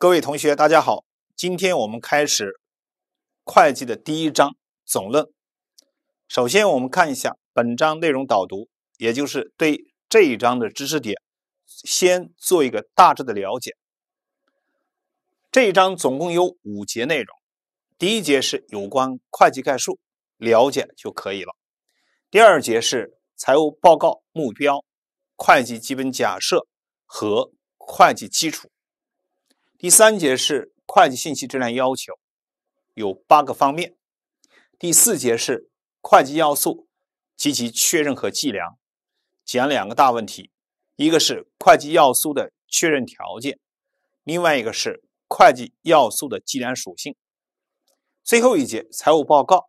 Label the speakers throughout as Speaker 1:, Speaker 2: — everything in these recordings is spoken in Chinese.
Speaker 1: 各位同学，大家好！今天我们开始会计的第一章总论。首先，我们看一下本章内容导读，也就是对这一章的知识点先做一个大致的了解。这一章总共有五节内容，第一节是有关会计概述，了解就可以了。第二节是财务报告目标、会计基本假设和会计基础。第三节是会计信息质量要求，有八个方面。第四节是会计要素及其确认和计量，讲两个大问题，一个是会计要素的确认条件，另外一个是会计要素的计量属性。最后一节财务报告。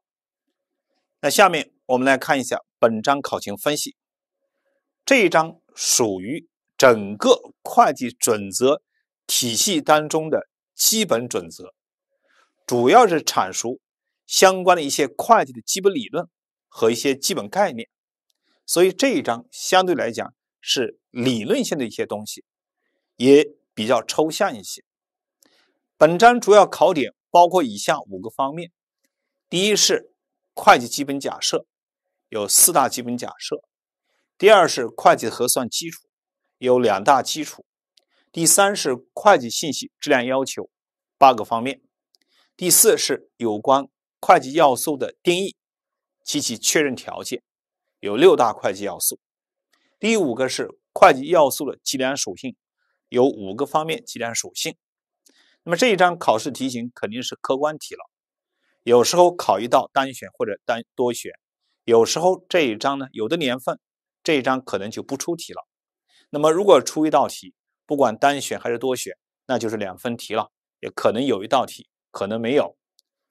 Speaker 1: 那下面我们来看一下本章考情分析，这一章属于整个会计准则。体系当中的基本准则，主要是阐述相关的一些会计的基本理论和一些基本概念，所以这一章相对来讲是理论性的一些东西，也比较抽象一些。本章主要考点包括以下五个方面：第一是会计基本假设，有四大基本假设；第二是会计核算基础，有两大基础。第三是会计信息质量要求，八个方面。第四是有关会计要素的定义及其确认条件，有六大会计要素。第五个是会计要素的计量属性，有五个方面计量属性。那么这一章考试题型肯定是客观题了，有时候考一道单选或者单多选，有时候这一章呢，有的年份这一章可能就不出题了。那么如果出一道题，不管单选还是多选，那就是两分题了，也可能有一道题，可能没有，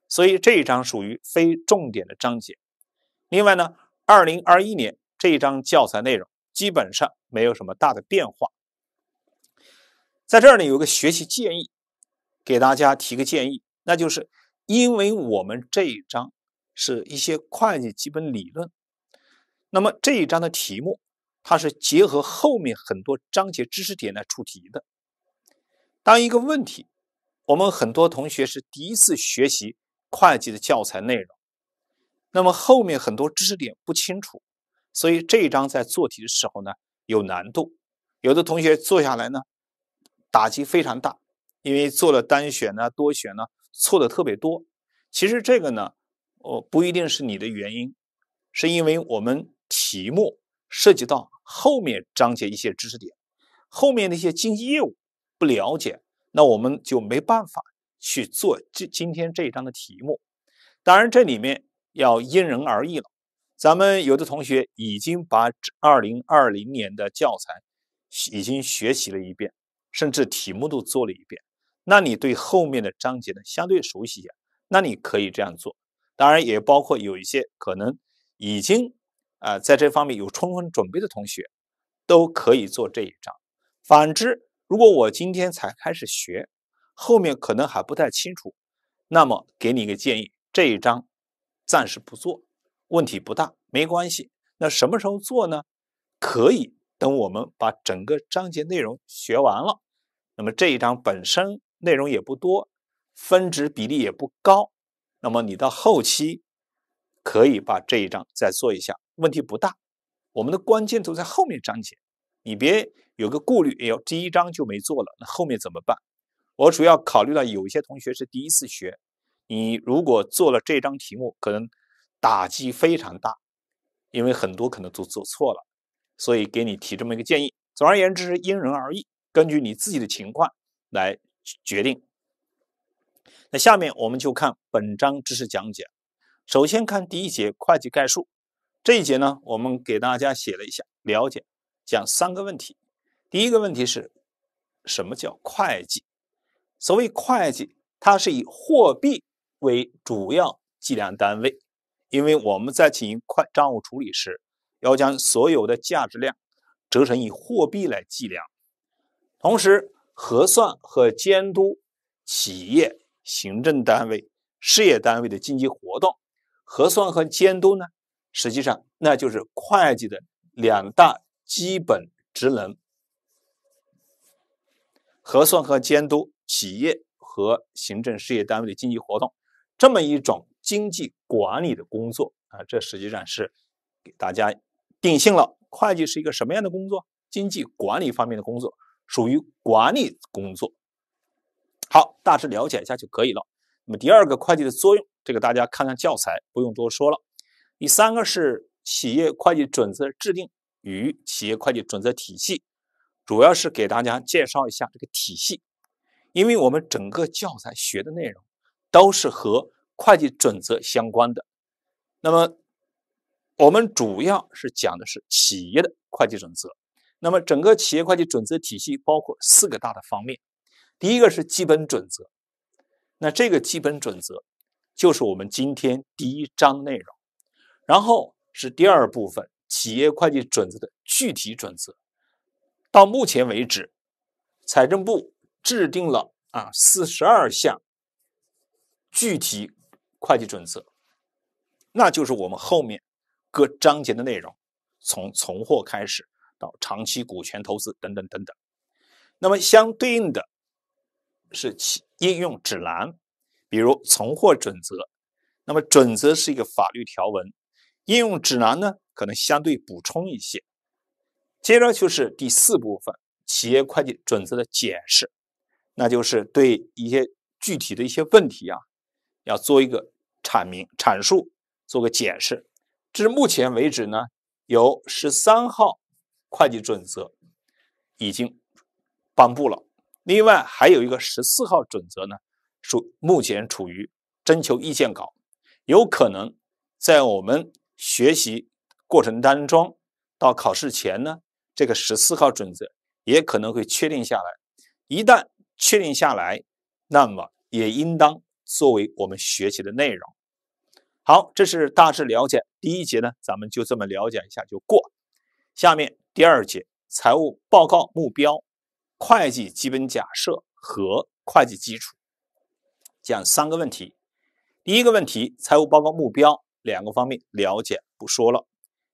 Speaker 1: 所以这一章属于非重点的章节。另外呢，二零二一年这一章教材内容基本上没有什么大的变化。在这儿呢有个学习建议，给大家提个建议，那就是因为我们这一章是一些会计基本理论，那么这一章的题目。它是结合后面很多章节知识点来出题的。当一个问题，我们很多同学是第一次学习会计的教材内容，那么后面很多知识点不清楚，所以这一章在做题的时候呢有难度，有的同学做下来呢打击非常大，因为做了单选呢、多选呢，错的特别多。其实这个呢，哦，不一定是你的原因，是因为我们题目。涉及到后面章节一些知识点，后面的一些经济业务不了解，那我们就没办法去做这今天这一章的题目。当然，这里面要因人而异了。咱们有的同学已经把二零二零年的教材已经学习了一遍，甚至题目都做了一遍，那你对后面的章节呢相对熟悉，那你可以这样做。当然，也包括有一些可能已经。啊，在这方面有充分准备的同学，都可以做这一章。反之，如果我今天才开始学，后面可能还不太清楚，那么给你一个建议，这一章暂时不做，问题不大，没关系。那什么时候做呢？可以等我们把整个章节内容学完了。那么这一章本身内容也不多，分值比例也不高，那么你到后期。可以把这一章再做一下，问题不大。我们的关键都在后面章节，你别有个顾虑，哎呦，第一章就没做了，那后面怎么办？我主要考虑到有一些同学是第一次学，你如果做了这章题目，可能打击非常大，因为很多可能都做错了，所以给你提这么一个建议。总而言之，因人而异，根据你自己的情况来决定。那下面我们就看本章知识讲解。首先看第一节会计概述，这一节呢，我们给大家写了一下了解，讲三个问题。第一个问题是，什么叫会计？所谓会计，它是以货币为主要计量单位，因为我们在进行快账务处理时，要将所有的价值量折成以货币来计量，同时核算和监督企业、行政单位、事业单位的经济活动。核算和监督呢，实际上那就是会计的两大基本职能。核算和监督企业和行政事业单位的经济活动，这么一种经济管理的工作啊，这实际上是给大家定性了，会计是一个什么样的工作？经济管理方面的工作，属于管理工作。好，大致了解一下就可以了。那么第二个会计的作用，这个大家看看教材，不用多说了。第三个是企业会计准则制定与企业会计准则体系，主要是给大家介绍一下这个体系，因为我们整个教材学的内容都是和会计准则相关的。那么我们主要是讲的是企业的会计准则。那么整个企业会计准则体系包括四个大的方面，第一个是基本准则。那这个基本准则，就是我们今天第一章内容，然后是第二部分企业会计准则的具体准则。到目前为止，财政部制定了啊四十二项具体会计准则，那就是我们后面各章节的内容，从存货开始到长期股权投资等等等等。那么相对应的是企。应用指南，比如存货准则，那么准则是一个法律条文，应用指南呢可能相对补充一些。接着就是第四部分，企业会计准则的解释，那就是对一些具体的一些问题啊，要做一个阐明、阐述、做个解释。至目前为止呢，有十三号会计准则已经颁布了。另外还有一个十四号准则呢，属目前处于征求意见稿，有可能在我们学习过程当中，到考试前呢，这个十四号准则也可能会确定下来。一旦确定下来，那么也应当作为我们学习的内容。好，这是大致了解第一节呢，咱们就这么了解一下就过。下面第二节财务报告目标。会计基本假设和会计基础讲三个问题。第一个问题，财务报告目标两个方面了解不说了。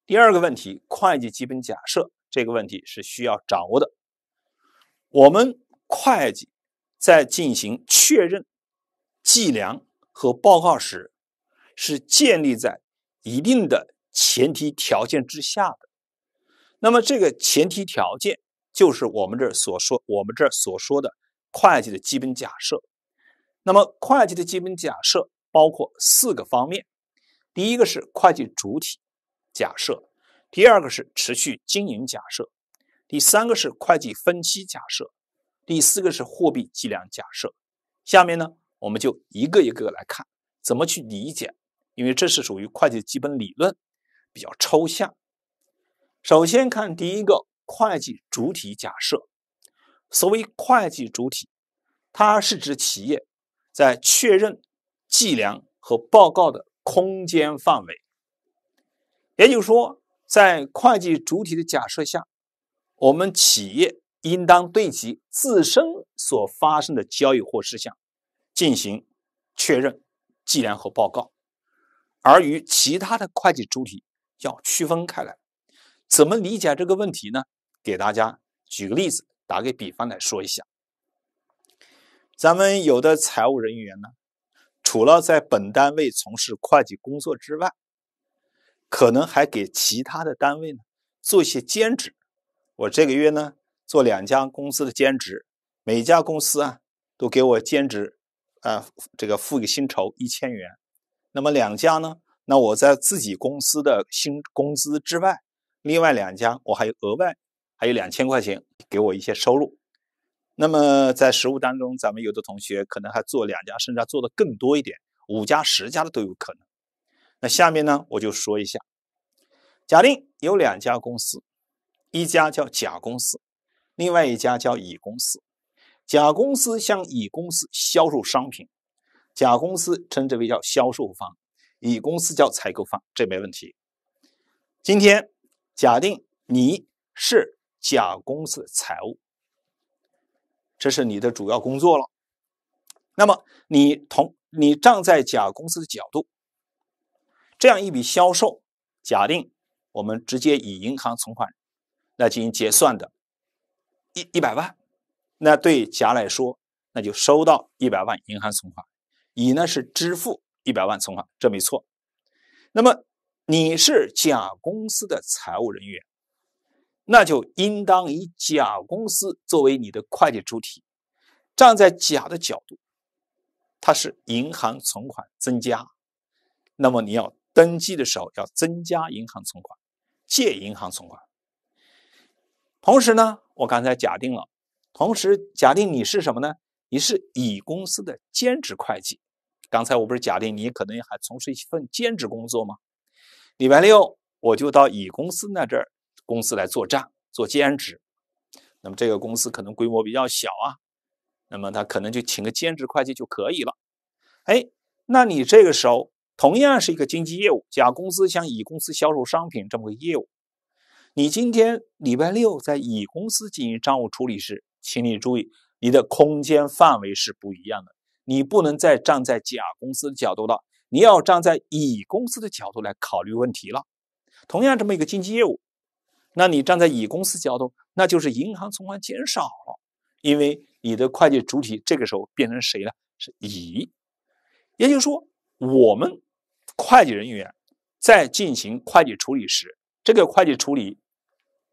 Speaker 1: 第二个问题，会计基本假设，这个问题是需要掌握的。我们会计在进行确认、计量和报告时，是建立在一定的前提条件之下的。那么，这个前提条件。就是我们这儿所说，我们这儿所说的会计的基本假设。那么，会计的基本假设包括四个方面：第一个是会计主体假设；第二个是持续经营假设；第三个是会计分期假设；第四个是货币计量假设。下面呢，我们就一个一个来看怎么去理解，因为这是属于会计基本理论，比较抽象。首先看第一个。会计主体假设，所谓会计主体，它是指企业在确认、计量和报告的空间范围。也就是说，在会计主体的假设下，我们企业应当对其自身所发生的交易或事项进行确认、计量和报告，而与其他的会计主体要区分开来。怎么理解这个问题呢？给大家举个例子，打个比方来说一下，咱们有的财务人员呢，除了在本单位从事会计工作之外，可能还给其他的单位呢做一些兼职。我这个月呢做两家公司的兼职，每家公司啊都给我兼职啊这个付个薪酬一千元。那么两家呢，那我在自己公司的薪工资之外，另外两家我还额外。还有两千块钱给我一些收入，那么在实物当中，咱们有的同学可能还做两家，甚至做的更多一点，五家、十家的都有可能。那下面呢，我就说一下：假定有两家公司，一家叫甲公司，另外一家叫乙公司。甲公司向乙公司销售商品，甲公司称之为叫销售方，乙公司叫采购方，这没问题。今天假定你是。甲公司的财务，这是你的主要工作了。那么，你同你站在甲公司的角度，这样一笔销售，假定我们直接以银行存款来进行结算的，一一百万，那对甲来说，那就收到一百万银行存款；乙呢是支付一百万存款，这没错。那么，你是甲公司的财务人员。那就应当以甲公司作为你的会计主体，站在甲的角度，它是银行存款增加，那么你要登记的时候要增加银行存款，借银行存款。同时呢，我刚才假定了，同时假定你是什么呢？你是乙公司的兼职会计。刚才我不是假定你可能还从事一份兼职工作吗？礼拜六我就到乙公司那这儿。公司来做账做兼职，那么这个公司可能规模比较小啊，那么他可能就请个兼职会计就可以了。哎，那你这个时候同样是一个经济业务，甲公司向乙公司销售商品这么个业务，你今天礼拜六在乙公司进行账务处理时，请你注意你的空间范围是不一样的，你不能再站在甲公司的角度了，你要站在乙公司的角度来考虑问题了。同样这么一个经济业务。那你站在乙公司角度，那就是银行存款减少了，因为你的会计主体这个时候变成谁了？是乙。也就是说，我们会计人员在进行会计处理时，这个会计处理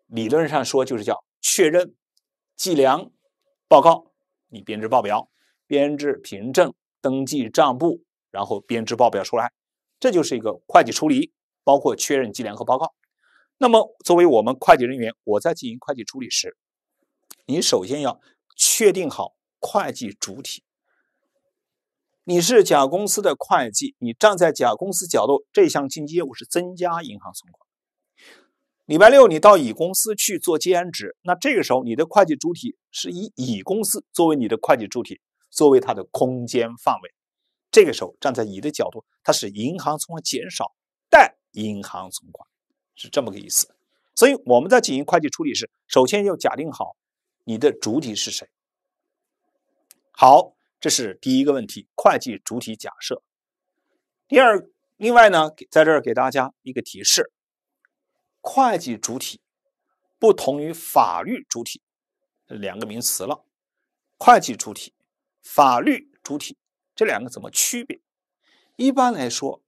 Speaker 1: 理论上说就是叫确认、计量、报告，你编制报表、编制凭证、登记账簿，然后编制报表出来，这就是一个会计处理，包括确认、计量和报告。那么，作为我们会计人员，我在进行会计处理时，你首先要确定好会计主体。你是甲公司的会计，你站在甲公司角度，这项经济业务是增加银行存款。礼拜六你到乙公司去做兼职，那这个时候你的会计主体是以乙公司作为你的会计主体，作为它的空间范围。这个时候站在乙的角度，它是银行存款减少，贷银行存款。是这么个意思，所以我们在进行会计处理时，首先要假定好你的主体是谁。好，这是第一个问题，会计主体假设。第二，另外呢，在这儿给大家一个提示：会计主体不同于法律主体，两个名词了。会计主体、法律主体这两个怎么区别？一般来说，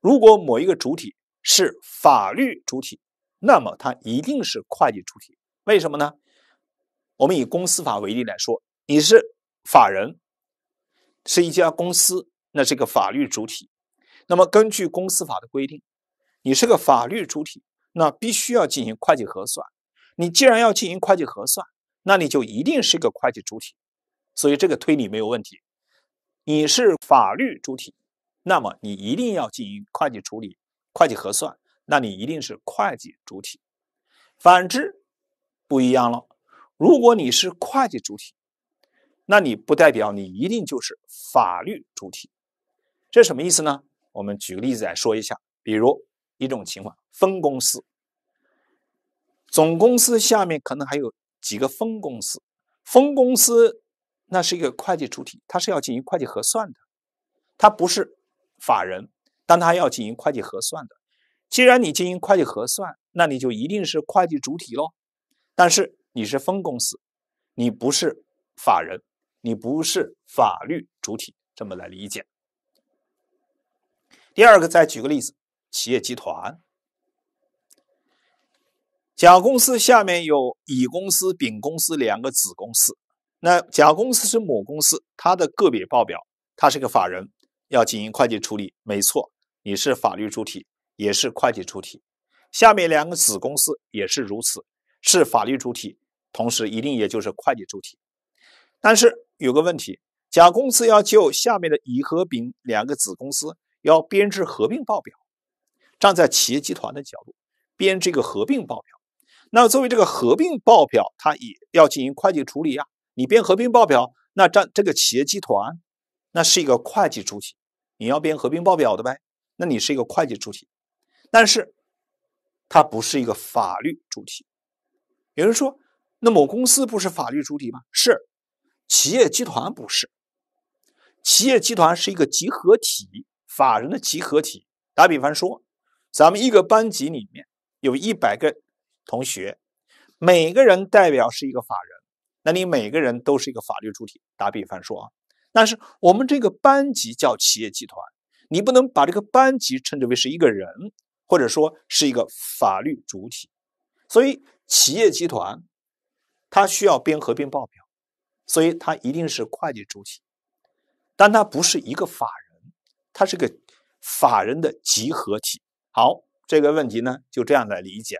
Speaker 1: 如果某一个主体，是法律主体，那么它一定是会计主体。为什么呢？我们以公司法为例来说，你是法人，是一家公司，那是个法律主体。那么根据公司法的规定，你是个法律主体，那必须要进行会计核算。你既然要进行会计核算，那你就一定是一个会计主体。所以这个推理没有问题。你是法律主体，那么你一定要进行会计处理。会计核算，那你一定是会计主体；反之，不一样了。如果你是会计主体，那你不代表你一定就是法律主体。这什么意思呢？我们举个例子来说一下。比如一种情况，分公司，总公司下面可能还有几个分公司，分公司那是一个会计主体，它是要进行会计核算的，它不是法人。但他要进行会计核算的，既然你进行会计核算，那你就一定是会计主体喽。但是你是分公司，你不是法人，你不是法律主体，这么来理解。第二个，再举个例子，企业集团，甲公司下面有乙公司、丙公司两个子公司，那甲公司是母公司，它的个别报表，它是个法人，要进行会计处理，没错。你是法律主体，也是会计主体。下面两个子公司也是如此，是法律主体，同时一定也就是会计主体。但是有个问题，甲公司要就下面的乙和丙两个子公司要编制合并报表，站在企业集团的角度编制一个合并报表。那作为这个合并报表，它也要进行会计处理啊。你编合并报表，那站这个企业集团，那是一个会计主体，你要编合并报表的呗。那你是一个会计主体，但是它不是一个法律主体。有人说，那某公司不是法律主体吗？是，企业集团不是。企业集团是一个集合体，法人的集合体。打比方说，咱们一个班级里面有一百个同学，每个人代表是一个法人，那你每个人都是一个法律主体。打比方说啊，但是我们这个班级叫企业集团。你不能把这个班级称之为是一个人，或者说是一个法律主体，所以企业集团它需要编合并报表，所以它一定是会计主体，但它不是一个法人，它是个法人的集合体。好，这个问题呢就这样来理解。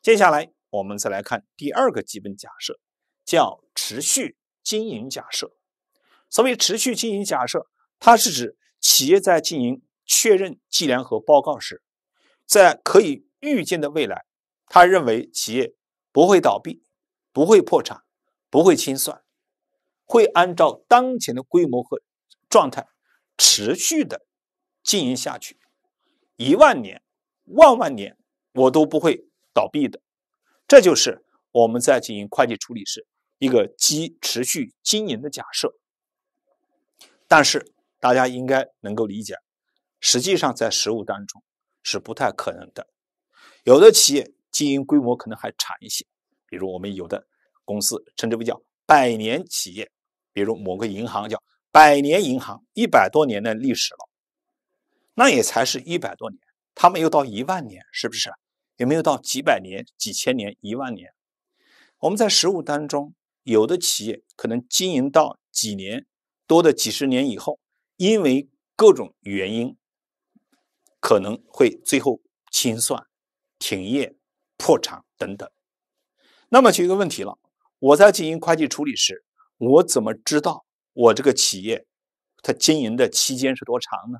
Speaker 1: 接下来我们再来看第二个基本假设，叫持续经营假设。所谓持续经营假设，它是指。企业在进行确认、计量和报告时，在可以预见的未来，他认为企业不会倒闭、不会破产、不会清算，会按照当前的规模和状态持续的经营下去，一万年、万万年我都不会倒闭的。这就是我们在进行会计处理时一个基持续经营的假设。但是。大家应该能够理解，实际上在实物当中是不太可能的。有的企业经营规模可能还长一些，比如我们有的公司称之为叫百年企业，比如某个银行叫百年银行，一百多年的历史了，那也才是一百多年，他们又到一万年，是不是？有没有到几百年、几千年、一万年？我们在实物当中，有的企业可能经营到几年多的几十年以后。因为各种原因，可能会最后清算、停业、破产等等。那么就一个问题了：我在进行会计处理时，我怎么知道我这个企业它经营的期间是多长呢？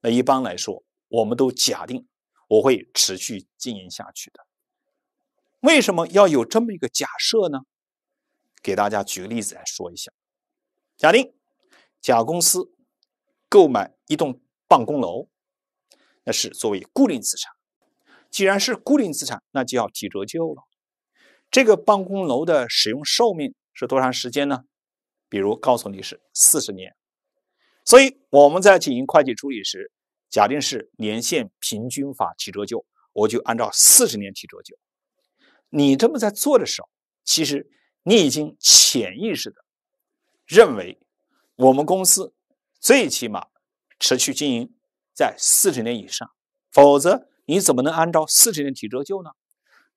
Speaker 1: 那一般来说，我们都假定我会持续经营下去的。为什么要有这么一个假设呢？给大家举个例子来说一下：假定甲公司。购买一栋办公楼，那是作为固定资产。既然是固定资产，那就要提折旧了。这个办公楼的使用寿命是多长时间呢？比如告诉你是四十年。所以我们在进行会计处理时，假定是年限平均法提折旧，我就按照四十年提折旧。你这么在做的时候，其实你已经潜意识的认为我们公司。最起码，持续经营在四十年以上，否则你怎么能按照四十年提折旧呢？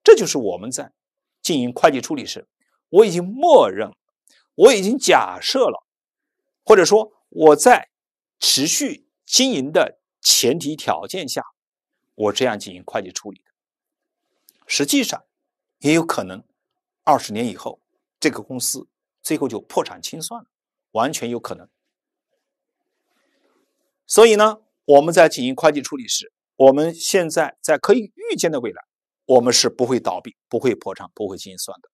Speaker 1: 这就是我们在进行会计处理时，我已经默认，我已经假设了，或者说我在持续经营的前提条件下，我这样进行会计处理。的。实际上，也有可能二十年以后，这个公司最后就破产清算了，完全有可能。所以呢，我们在进行会计处理时，我们现在在可以预见的未来，我们是不会倒闭、不会破产、不会清算的。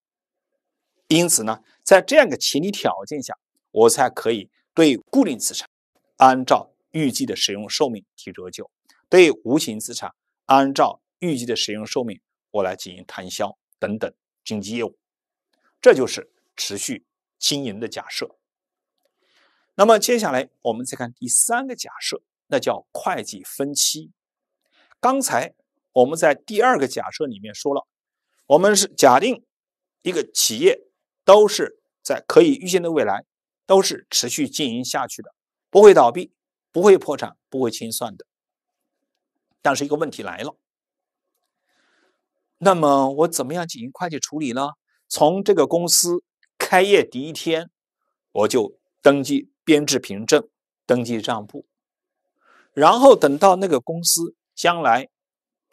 Speaker 1: 因此呢，在这样一个前提条件下，我才可以对固定资产按照预计的使用寿命提折旧，对无形资产按照预计的使用寿命我来进行摊销等等经济业务。这就是持续经营的假设。那么接下来我们再看第三个假设，那叫会计分期。刚才我们在第二个假设里面说了，我们是假定一个企业都是在可以预见的未来都是持续经营下去的，不会倒闭，不会破产，不会清算的。但是一个问题来了，那么我怎么样进行会计处理呢？从这个公司开业第一天，我就登记。编制凭证、登记账簿，然后等到那个公司将来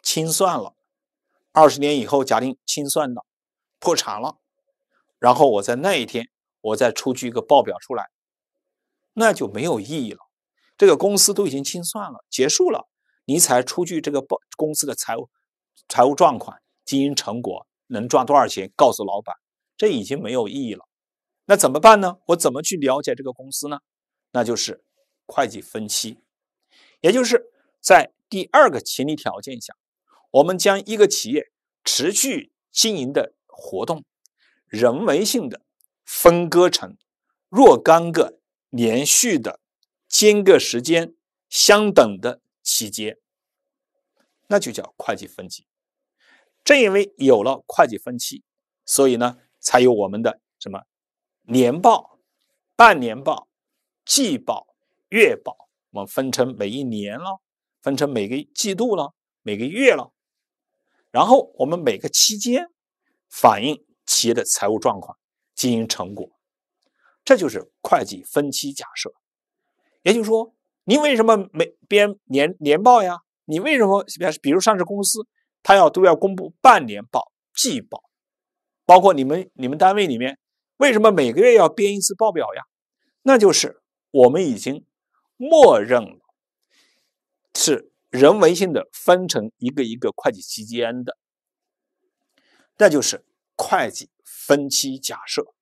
Speaker 1: 清算了，二十年以后假定清算了、破产了，然后我在那一天，我再出具一个报表出来，那就没有意义了。这个公司都已经清算了、结束了，你才出具这个报公司的财务财务状况、经营成果、能赚多少钱，告诉老板，这已经没有意义了。那怎么办呢？我怎么去了解这个公司呢？那就是会计分期，也就是在第二个前提条件下，我们将一个企业持续经营的活动，人为性的分割成若干个连续的、间隔时间相等的期间，那就叫会计分期。正因为有了会计分期，所以呢，才有我们的什么？年报、半年报、季报、月报，我们分成每一年了，分成每个季度了，每个月了，然后我们每个期间反映企业的财务状况、经营成果，这就是会计分期假设。也就是说，你为什么每编年年报呀？你为什么比比如上市公司，它要都要公布半年报、季报，包括你们你们单位里面。为什么每个月要编一次报表呀？那就是我们已经默认了，是人为性的分成一个一个会计期间的，那就是会计分期假设。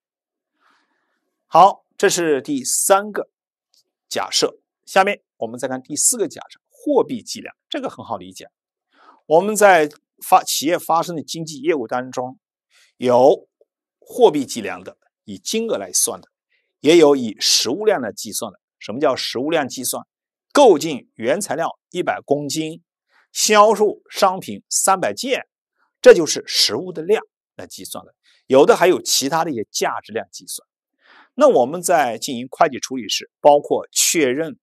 Speaker 1: 好，这是第三个假设。下面我们再看第四个假设：货币计量。这个很好理解，我们在发企业发生的经济业务当中，有货币计量的。以金额来算的，也有以实物量来计算的。什么叫实物量计算？购进原材料一百公斤，销售商品三百件，这就是实物的量来计算的。有的还有其他的一些价值量计算。那我们在进行会计处理时，包括确认、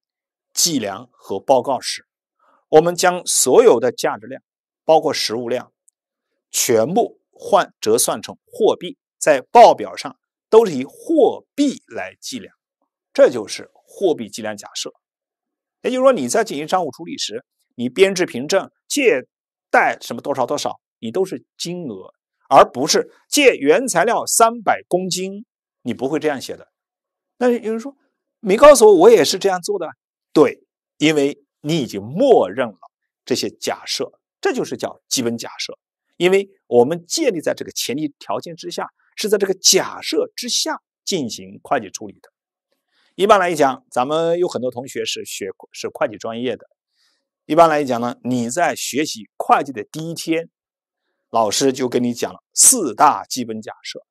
Speaker 1: 计量和报告时，我们将所有的价值量，包括实物量，全部换折算成货币，在报表上。都是以货币来计量，这就是货币计量假设。也就是说，你在进行账务处理时，你编制凭证，借、贷什么多少多少，你都是金额，而不是借原材料三百公斤，你不会这样写的。那有人说，没告诉我，我也是这样做的。对，因为你已经默认了这些假设，这就是叫基本假设，因为我们建立在这个前提条件之下。是在这个假设之下进行会计处理的。一般来讲，咱们有很多同学是学是会计专业的。一般来讲呢，你在学习会计的第一天，老师就跟你讲了四大基本假设。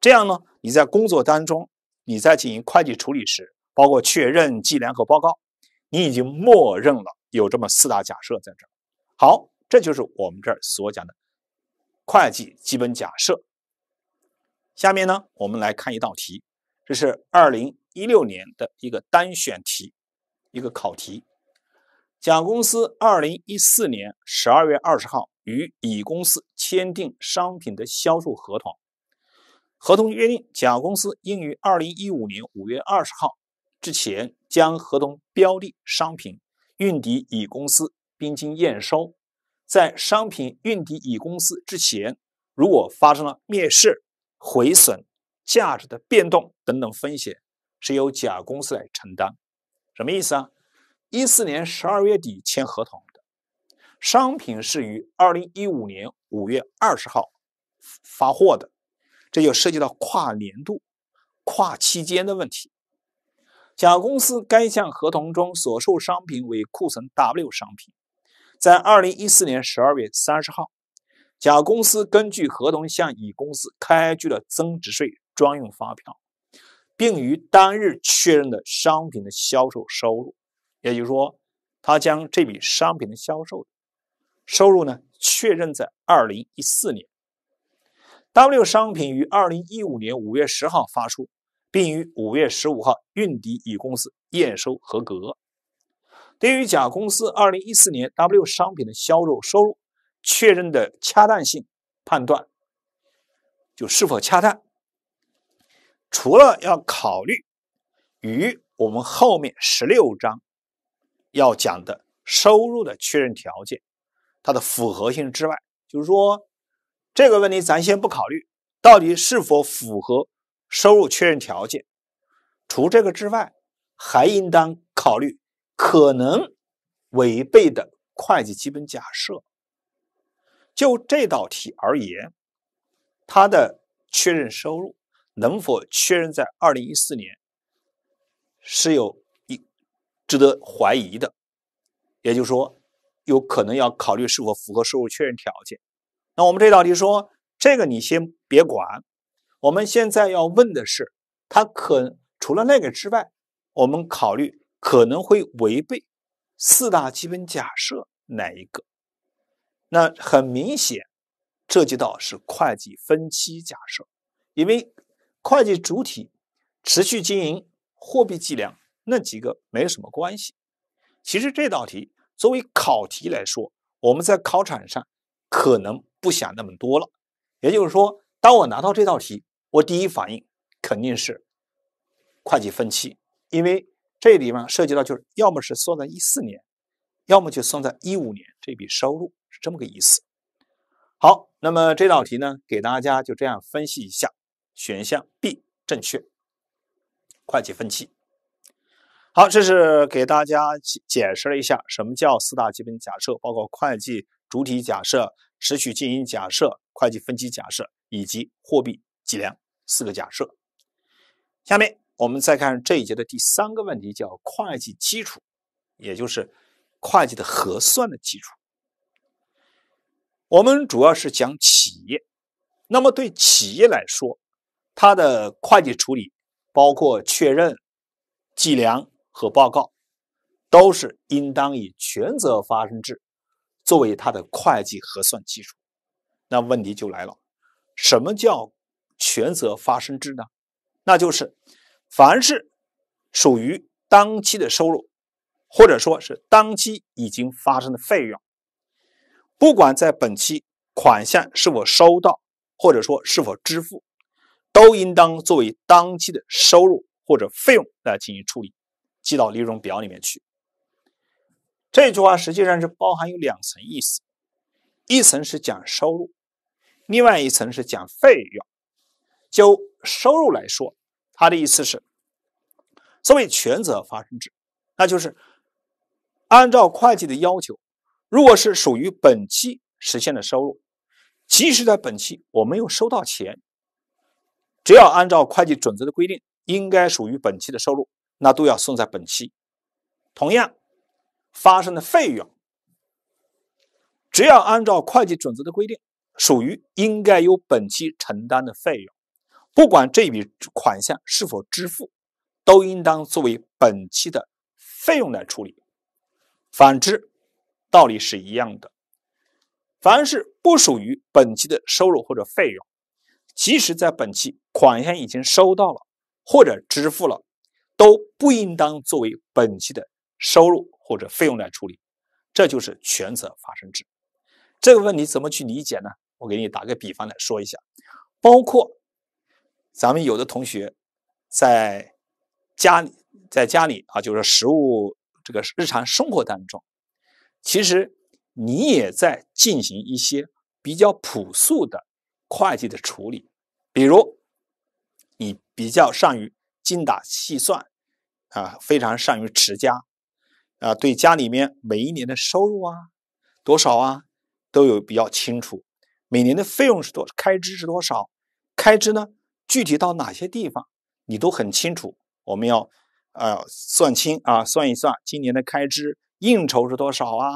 Speaker 1: 这样呢，你在工作当中，你在进行会计处理时，包括确认、计量和报告，你已经默认了有这么四大假设在这儿。好，这就是我们这儿所讲的会计基本假设。下面呢，我们来看一道题，这是二零一六年的一个单选题，一个考题。甲公司二零一四年十二月二十号与乙公司签订商品的销售合同，合同约定，甲公司应于二零一五年五月二十号之前将合同标的商品运抵乙公司并经验收。在商品运抵乙公司之前，如果发生了灭失，毁损、价值的变动等等风险是由甲公司来承担，什么意思啊？一四年十二月底签合同的商品是于二零一五年五月二十号发货的，这就涉及到跨年度、跨期间的问题。甲公司该项合同中所售商品为库存 W 商品，在二零一四年十二月三十号。甲公司根据合同向乙公司开具了增值税专用发票，并于当日确认的商品的销售收入，也就是说，他将这笔商品的销售收入呢确认在二零一四年。W 商品于二零一五年五月十号发出，并于五月十五号运抵乙公司验收合格。对于甲公司二零一四年 W 商品的销售收入。确认的恰当性判断，就是否恰当，除了要考虑与我们后面十六章要讲的收入的确认条件它的符合性之外，就是说这个问题咱先不考虑到底是否符合收入确认条件。除这个之外，还应当考虑可能违背的会计基本假设。就这道题而言，它的确认收入能否确认在二零一四年是有一值得怀疑的，也就是说，有可能要考虑是否符合收入确认条件。那我们这道题说这个你先别管，我们现在要问的是，它可除了那个之外，我们考虑可能会违背四大基本假设哪一个？那很明显，涉及到是会计分期假设，因为会计主体、持续经营、货币计量那几个没有什么关系。其实这道题作为考题来说，我们在考场上可能不想那么多了。也就是说，当我拿到这道题，我第一反应肯定是会计分期，因为这里面涉及到就是要么是算在14年，要么就算在15年这笔收入。这么个意思，好，那么这道题呢，给大家就这样分析一下，选项 B 正确。会计分期，好，这是给大家解释了一下什么叫四大基本假设，包括会计主体假设、持续经营假设、会计分期假设以及货币计量四个假设。下面我们再看这一节的第三个问题，叫会计基础，也就是会计的核算的基础。我们主要是讲企业，那么对企业来说，它的会计处理包括确认、计量和报告，都是应当以权责发生制作为它的会计核算基础。那问题就来了，什么叫权责发生制呢？那就是凡是属于当期的收入，或者说是当期已经发生的费用。不管在本期款项是否收到，或者说是否支付，都应当作为当期的收入或者费用来进行处理，记到利润表里面去。这句话实际上是包含有两层意思，一层是讲收入，另外一层是讲费用。就收入来说，他的意思是，作为权责发生制，那就是按照会计的要求。如果是属于本期实现的收入，即使在本期我没有收到钱，只要按照会计准则的规定，应该属于本期的收入，那都要算在本期。同样，发生的费用，只要按照会计准则的规定，属于应该由本期承担的费用，不管这笔款项是否支付，都应当作为本期的费用来处理。反之，道理是一样的，凡是不属于本期的收入或者费用，即使在本期款项已经收到了或者支付了，都不应当作为本期的收入或者费用来处理。这就是权责发生制。这个问题怎么去理解呢？我给你打个比方来说一下，包括咱们有的同学在家里，在家里啊，就是说，物这个日常生活当中。其实，你也在进行一些比较朴素的会计的处理，比如，你比较善于精打细算，啊，非常善于持家，啊，对家里面每一年的收入啊多少啊都有比较清楚，每年的费用是多，开支是多少，开支呢具体到哪些地方你都很清楚。我们要啊算清啊算一算今年的开支。应酬是多少啊？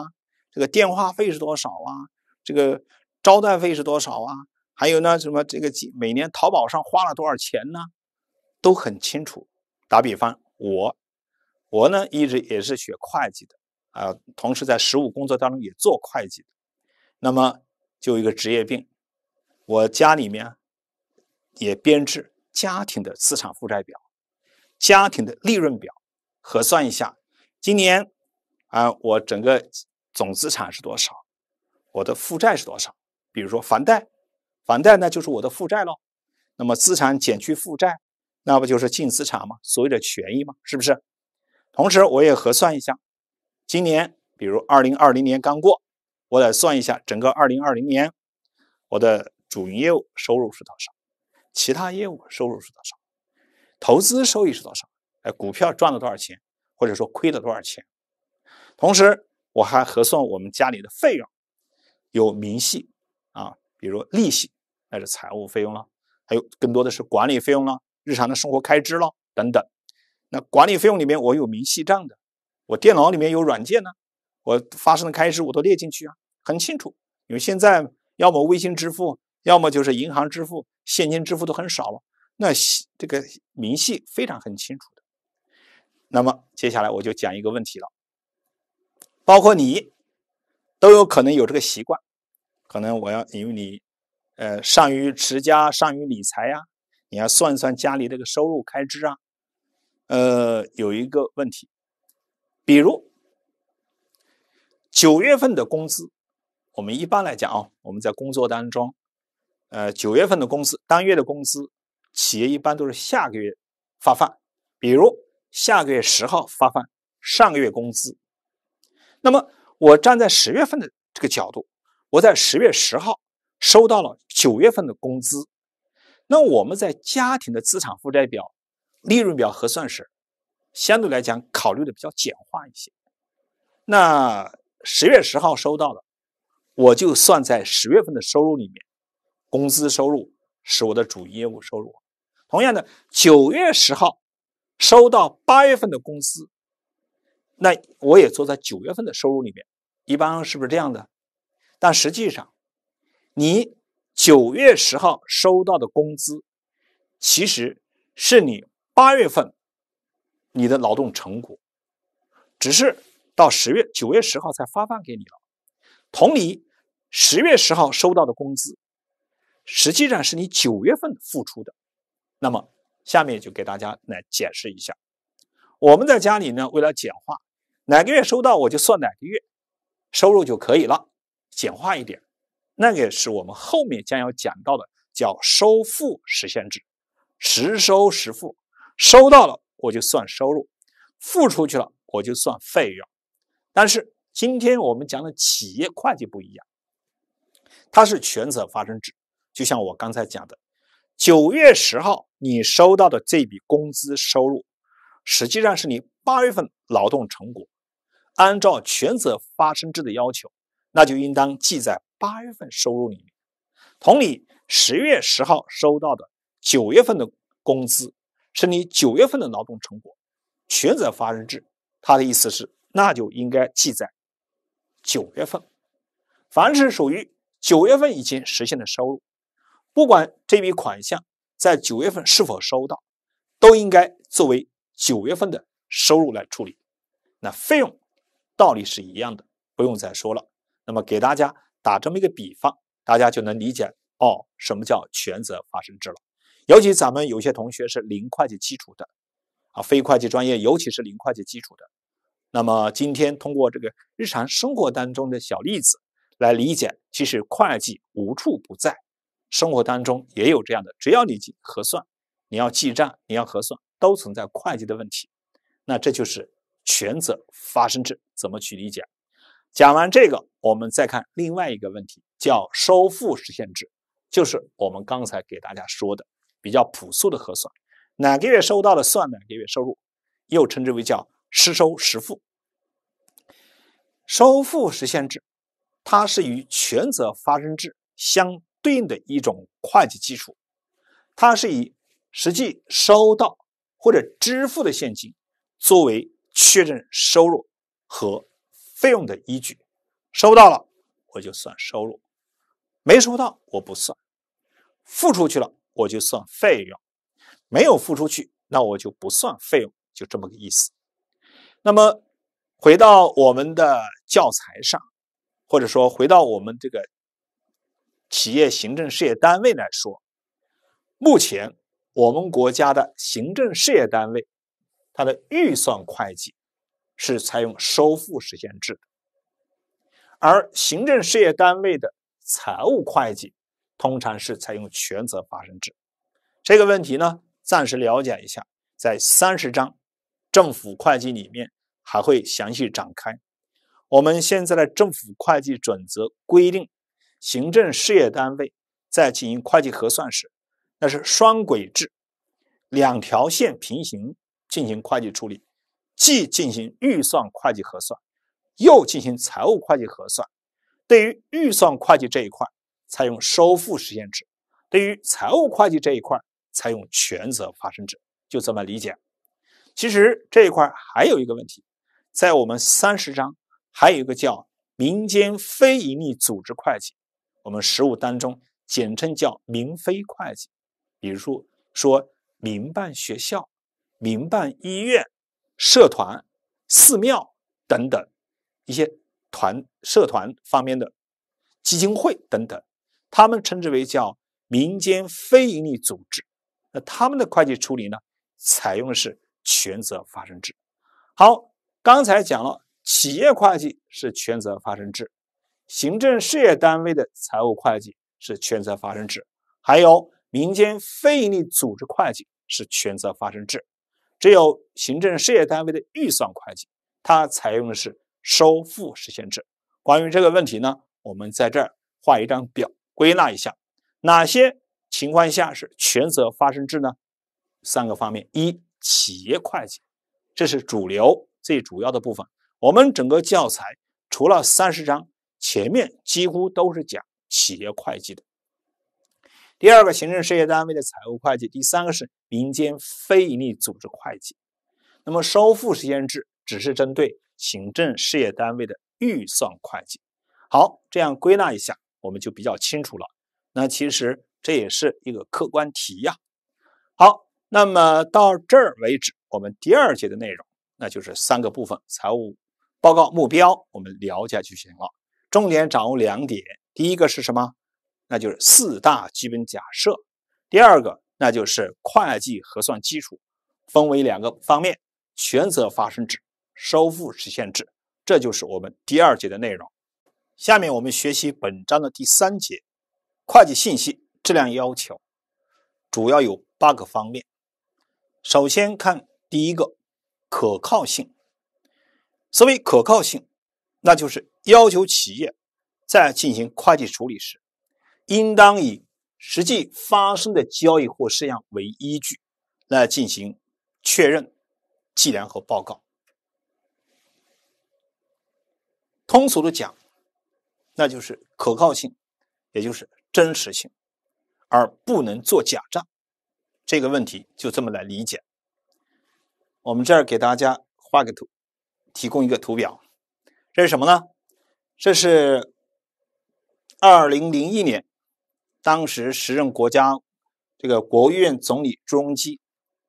Speaker 1: 这个电话费是多少啊？这个招待费是多少啊？还有呢，什么这个每年淘宝上花了多少钱呢？都很清楚。打比方，我我呢一直也是学会计的啊，同时在实务工作当中也做会计，那么就有一个职业病，我家里面也编制家庭的资产负债表、家庭的利润表，核算一下今年。啊，我整个总资产是多少？我的负债是多少？比如说房贷，房贷呢就是我的负债喽。那么资产减去负债，那不就是净资产吗？所谓的权益吗？是不是？同时我也核算一下，今年，比如二零二零年刚过，我得算一下整个二零二零年，我的主营业务收入是多少？其他业务收入是多少？投资收益是多少？哎，股票赚了多少钱？或者说亏了多少钱？同时，我还核算我们家里的费用，有明细啊，比如利息，那是财务费用了；还有更多的是管理费用了，日常的生活开支了等等。那管理费用里面我有明细账的，我电脑里面有软件呢，我发生的开支我都列进去啊，很清楚。因为现在要么微信支付，要么就是银行支付，现金支付都很少了，那这个明细非常很清楚的。那么接下来我就讲一个问题了。包括你，都有可能有这个习惯，可能我要因为你，呃，善于持家、善于理财呀，你要算一算家里这个收入开支啊。呃，有一个问题，比如九月份的工资，我们一般来讲啊，我们在工作当中，呃，九月份的工资，当月的工资，企业一般都是下个月发放，比如下个月十号发放上个月工资。那么，我站在十月份的这个角度，我在十月十号收到了九月份的工资。那我们在家庭的资产负债表、利润表核算时，相对来讲考虑的比较简化一些。那十月十号收到的，我就算在十月份的收入里面，工资收入是我的主营业务收入。同样的，九月十号收到八月份的工资。那我也做在九月份的收入里面，一般是不是这样的？但实际上，你九月十号收到的工资，其实是你八月份你的劳动成果，只是到十月九月十号才发放给你了。同理，十月十号收到的工资，实际上是你九月份付出的。那么下面就给大家来解释一下，我们在家里呢，为了简化。哪个月收到我就算哪个月收入就可以了，简化一点。那个是我们后面将要讲到的，叫收付实现制，实收实付。收到了我就算收入，付出去了我就算费用。但是今天我们讲的企业会计不一样，它是权责发生制。就像我刚才讲的，九月十号你收到的这笔工资收入，实际上是你八月份劳动成果。按照权责发生制的要求，那就应当记在八月份收入里面。同理，十月十号收到的九月份的工资，是你九月份的劳动成果。权责发生制，它的意思是，那就应该记在九月份。凡是属于九月份已经实现的收入，不管这笔款项在九月份是否收到，都应该作为九月份的收入来处理。那费用。道理是一样的，不用再说了。那么给大家打这么一个比方，大家就能理解哦，什么叫权责发生制了。尤其咱们有些同学是零会计基础的啊，非会计专业，尤其是零会计基础的。那么今天通过这个日常生活当中的小例子来理解，其实会计无处不在，生活当中也有这样的。只要你记核算，你要记账，你要核算，都存在会计的问题。那这就是。权责发生制怎么去理解？讲完这个，我们再看另外一个问题，叫收付实现制，就是我们刚才给大家说的比较朴素的核算，哪个月收到的算哪个月收入，又称之为叫实收实付。收付实现制，它是与权责发生制相对应的一种会计基础，它是以实际收到或者支付的现金作为。确认收入和费用的依据，收到了我就算收入，没收到我不算；付出去了我就算费用，没有付出去那我就不算费用，就这么个意思。那么回到我们的教材上，或者说回到我们这个企业行政事业单位来说，目前我们国家的行政事业单位。它的预算会计是采用收付实现制的，而行政事业单位的财务会计通常是采用权责发生制。这个问题呢，暂时了解一下，在三十章政府会计里面还会详细展开。我们现在的政府会计准则规定，行政事业单位在进行会计核算时，那是双轨制，两条线平行。进行会计处理，既进行预算会计核算，又进行财务会计核算。对于预算会计这一块，采用收付实现制；对于财务会计这一块，采用权责发生制。就这么理解。其实这一块还有一个问题，在我们三十章还有一个叫民间非营利组织会计，我们实务当中简称叫民非会计。比如说，说民办学校。民办医院、社团、寺庙等等一些团社团方面的基金会等等，他们称之为叫民间非营利组织。那他们的会计处理呢，采用的是权责发生制。好，刚才讲了，企业会计是权责发生制，行政事业单位的财务会计是权责发生制，还有民间非营利组织会计是权责发生制。只有行政事业单位的预算会计，它采用的是收付实现制。关于这个问题呢，我们在这儿画一张表，归纳一下哪些情况下是权责发生制呢？三个方面：一、企业会计，这是主流、最主要的部分。我们整个教材除了三十章，前面几乎都是讲企业会计的。第二个，行政事业单位的财务会计；第三个是民间非营利组织会计。那么，收付实现制只是针对行政事业单位的预算会计。好，这样归纳一下，我们就比较清楚了。那其实这也是一个客观题呀。好，那么到这儿为止，我们第二节的内容，那就是三个部分：财务报告目标，我们聊一下就行了。重点掌握两点，第一个是什么？那就是四大基本假设，第二个那就是会计核算基础，分为两个方面：权责发生制、收付实现制。这就是我们第二节的内容。下面我们学习本章的第三节，会计信息质量要求，主要有八个方面。首先看第一个，可靠性。所谓可靠性，那就是要求企业在进行会计处理时。应当以实际发生的交易或事项为依据来进行确认、计量和报告。通俗的讲，那就是可靠性，也就是真实性，而不能做假账。这个问题就这么来理解。我们这儿给大家画个图，提供一个图表。这是什么呢？这是二零零一年。当时时任国家这个国务院总理朱镕基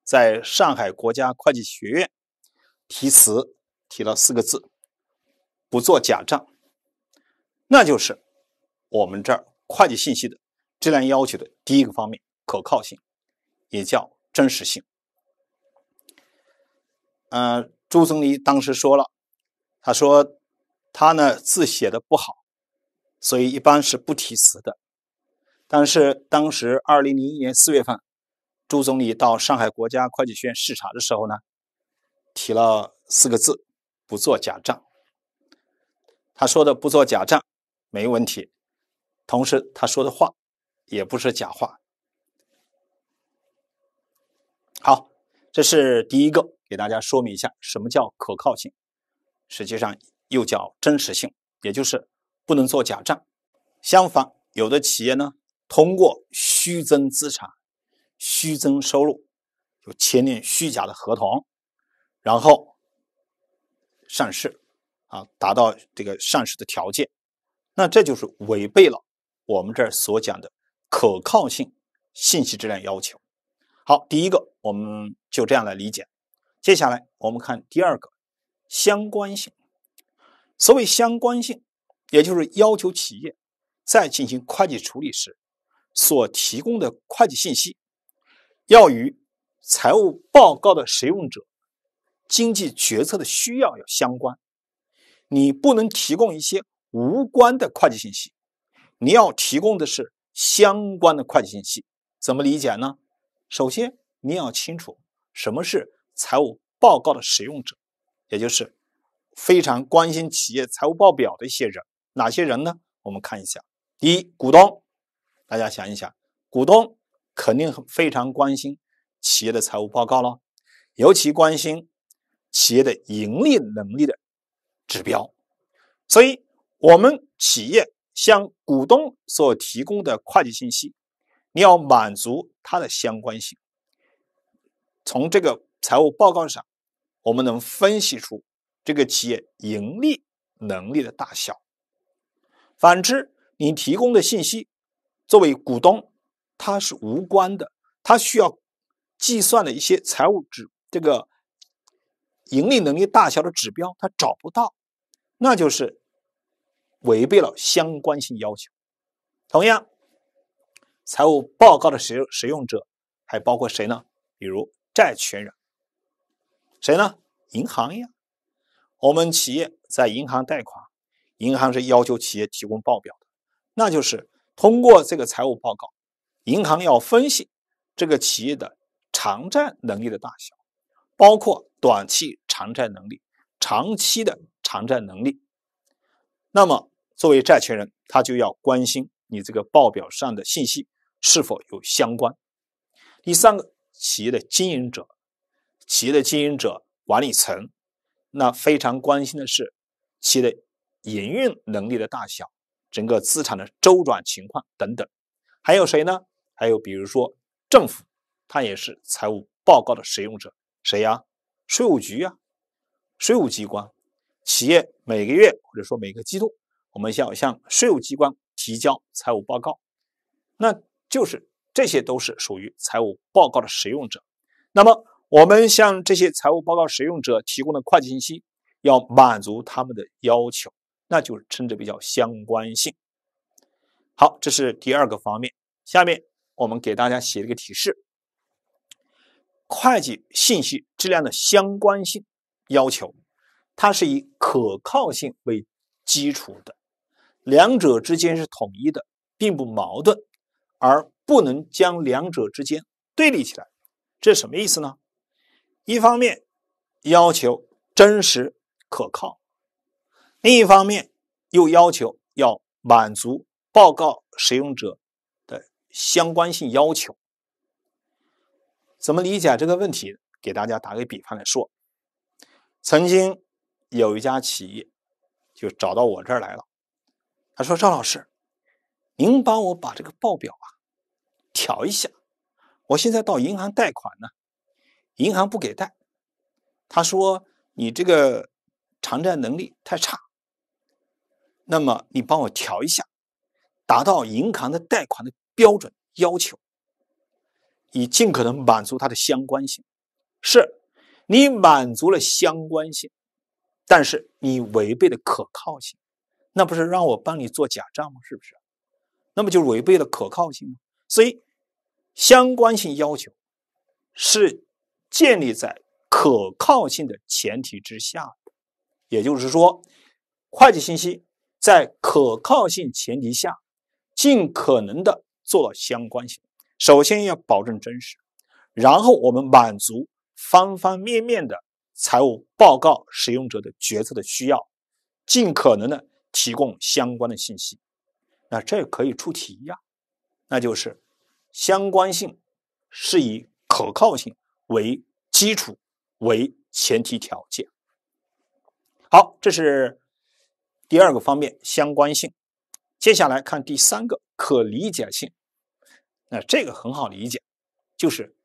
Speaker 1: 在上海国家会计学院题词，提了四个字：不做假账。那就是我们这儿会计信息的质量要求的第一个方面，可靠性，也叫真实性。嗯，朱总理当时说了，他说他呢字写的不好，所以一般是不提词的。但是当时，二零零一年四月份，朱总理到上海国家会计学院视察的时候呢，提了四个字：“不做假账。”他说的“不做假账”没问题，同时他说的话也不是假话。好，这是第一个，给大家说明一下什么叫可靠性，实际上又叫真实性，也就是不能做假账。相反，有的企业呢。通过虚增资产、虚增收入，就签订虚假的合同，然后上市啊，达到这个上市的条件。那这就是违背了我们这儿所讲的可靠性信息质量要求。好，第一个我们就这样来理解。接下来我们看第二个相关性。所谓相关性，也就是要求企业在进行会计处理时。所提供的会计信息要与财务报告的使用者经济决策的需要要相关，你不能提供一些无关的会计信息，你要提供的是相关的会计信息。怎么理解呢？首先，你要清楚什么是财务报告的使用者，也就是非常关心企业财务报表的一些人。哪些人呢？我们看一下，第一，股东。大家想一想，股东肯定非常关心企业的财务报告喽，尤其关心企业的盈利能力的指标。所以，我们企业向股东所提供的会计信息，你要满足它的相关性。从这个财务报告上，我们能分析出这个企业盈利能力的大小。反之，你提供的信息。作为股东，他是无关的，他需要计算的一些财务指这个盈利能力大小的指标，他找不到，那就是违背了相关性要求。同样，财务报告的使使用者还包括谁呢？比如债权人，谁呢？银行呀。我们企业在银行贷款，银行是要求企业提供报表的，那就是。通过这个财务报告，银行要分析这个企业的偿债能力的大小，包括短期偿债能力、长期的偿债能力。那么，作为债权人，他就要关心你这个报表上的信息是否有相关。第三个，企业的经营者，企业的经营者管理层，那非常关心的是企业的营运能力的大小。整个资产的周转情况等等，还有谁呢？还有比如说政府，他也是财务报告的使用者。谁呀？税务局呀，税务机关。企业每个月或者说每个季度，我们要向税务机关提交财务报告。那就是这些都是属于财务报告的使用者。那么我们向这些财务报告使用者提供的会计信息，要满足他们的要求。那就称之比较相关性。好，这是第二个方面。下面我们给大家写一个提示：会计信息质量的相关性要求，它是以可靠性为基础的，两者之间是统一的，并不矛盾，而不能将两者之间对立起来。这什么意思呢？一方面要求真实可靠。另一方面，又要求要满足报告使用者的相关性要求。怎么理解这个问题？给大家打个比方来说，曾经有一家企业就找到我这儿来了，他说：“赵老师，您帮我把这个报表啊调一下，我现在到银行贷款呢，银行不给贷，他说你这个偿债能力太差。”那么你帮我调一下，达到银行的贷款的标准要求，以尽可能满足它的相关性。是，你满足了相关性，但是你违背了可靠性，那不是让我帮你做假账吗？是不是？那么就违背了可靠性。所以，相关性要求是建立在可靠性的前提之下的，也就是说，会计信息。在可靠性前提下，尽可能的做到相关性。首先要保证真实，然后我们满足方方面面的财务报告使用者的决策的需要，尽可能的提供相关的信息。那这可以出题呀，那就是相关性是以可靠性为基础为前提条件。好，这是。第二个方面相关性，接下来看第三个可理解性。那这个很好理解，就是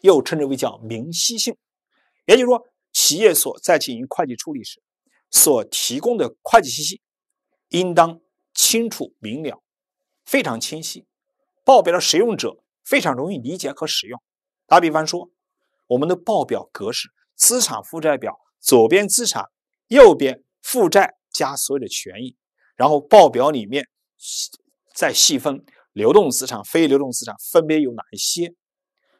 Speaker 1: 又称之为叫明晰性。也就是说，企业所在进行会计处理时，所提供的会计信息应当清楚明了，非常清晰，报表的使用者非常容易理解和使用。打比方说，我们的报表格式，资产负债表左边资产，右边负债。加所有的权益，然后报表里面再细分流动资产、非流动资产分别有哪一些？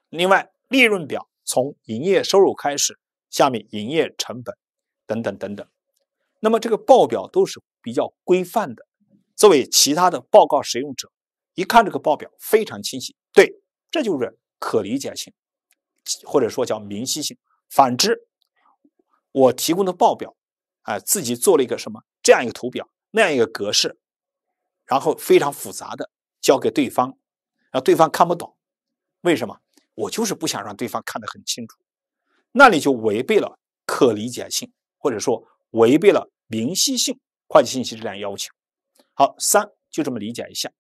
Speaker 1: 另外，利润表从营业收入开始，下面营业成本等等等等。那么这个报表都是比较规范的。作为其他的报告使用者，一看这个报表非常清晰。对，这就是可理解性，或者说叫明晰性。反之，我提供的报表。哎，自己做了一个什么这样一个图表那样一个格式，然后非常复杂的交给对方，让对方看不懂。为什么？我就是不想让对方看得很清楚。那你就违背了可理解性，或者说违背了明晰性会计信息质量要求。好，三就这么理解一下。